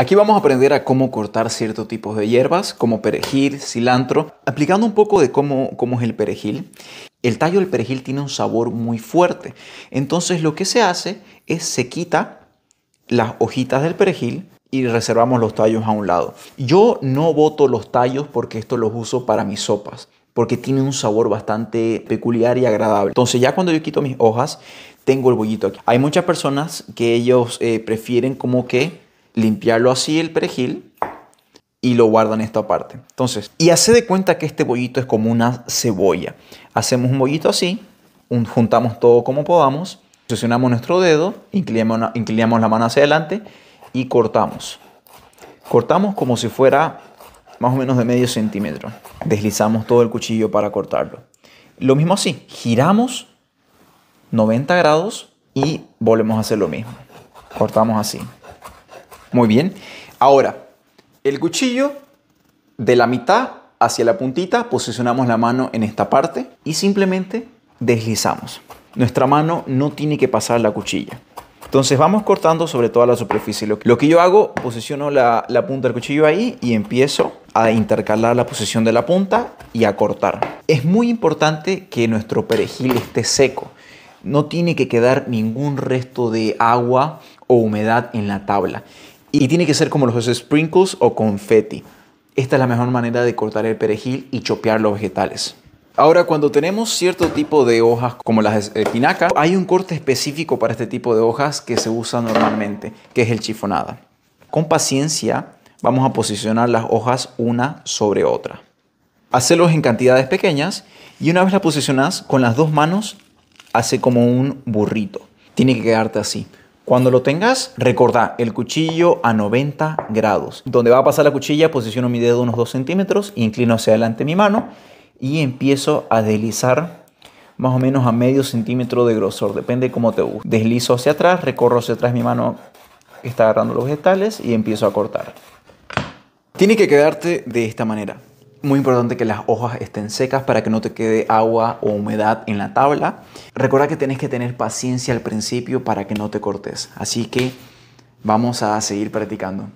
Aquí vamos a aprender a cómo cortar ciertos tipos de hierbas, como perejil, cilantro, aplicando un poco de cómo, cómo es el perejil. El tallo del perejil tiene un sabor muy fuerte, entonces lo que se hace es se quita las hojitas del perejil, y reservamos los tallos a un lado. Yo no boto los tallos porque esto los uso para mis sopas, porque tiene un sabor bastante peculiar y agradable. Entonces ya cuando yo quito mis hojas, tengo el bollito aquí. Hay muchas personas que ellos eh, prefieren como que limpiarlo así el perejil y lo guardo en esta parte. Entonces, y hace de cuenta que este bollito es como una cebolla. Hacemos un bollito así, juntamos todo como podamos, presionamos nuestro dedo, inclinamos, inclinamos la mano hacia adelante y cortamos. Cortamos como si fuera más o menos de medio centímetro. Deslizamos todo el cuchillo para cortarlo. Lo mismo así, giramos 90 grados y volvemos a hacer lo mismo. Cortamos así. Muy bien. Ahora, el cuchillo de la mitad hacia la puntita, posicionamos la mano en esta parte y simplemente deslizamos. Nuestra mano no tiene que pasar la cuchilla. Entonces vamos cortando sobre toda la superficie. Lo que yo hago, posiciono la, punta del cuchillo ahí y empiezo a intercalar la posición de la punta y a cortar. Es muy importante que nuestro perejil esté seco. No tiene que quedar ningún resto de agua o humedad en la tabla. Y tiene que ser como los sprinkles o confetti. Esta es la mejor manera de cortar el perejil y chopear los vegetales. Ahora, cuando tenemos cierto tipo de hojas como las espinacas, hay un corte específico para este tipo de hojas que se usa normalmente, que es el chifonada. Con paciencia vamos a posicionar las hojas una sobre otra. Hacelos en cantidades pequeñas y una vez las posicionas con las dos manos, hace como un burrito. Tiene que quedarte así. Cuando lo tengas, recordá el cuchillo a 90 grados. Donde va a pasar la cuchilla, posiciono mi dedo unos 2 centímetros, inclino hacia adelante mi mano y empiezo a deslizar más o menos a medio centímetro de grosor, depende cómo te guste. Deslizo hacia atrás, recorro hacia atrás mi mano está agarrando los vegetales y empiezo a cortar. Tiene que quedarte de esta manera. Muy importante que las hojas estén secas para que no te quede agua o humedad en la tabla. Recuerda que tienes que tener paciencia al principio para que no te cortes. Así que vamos a seguir practicando.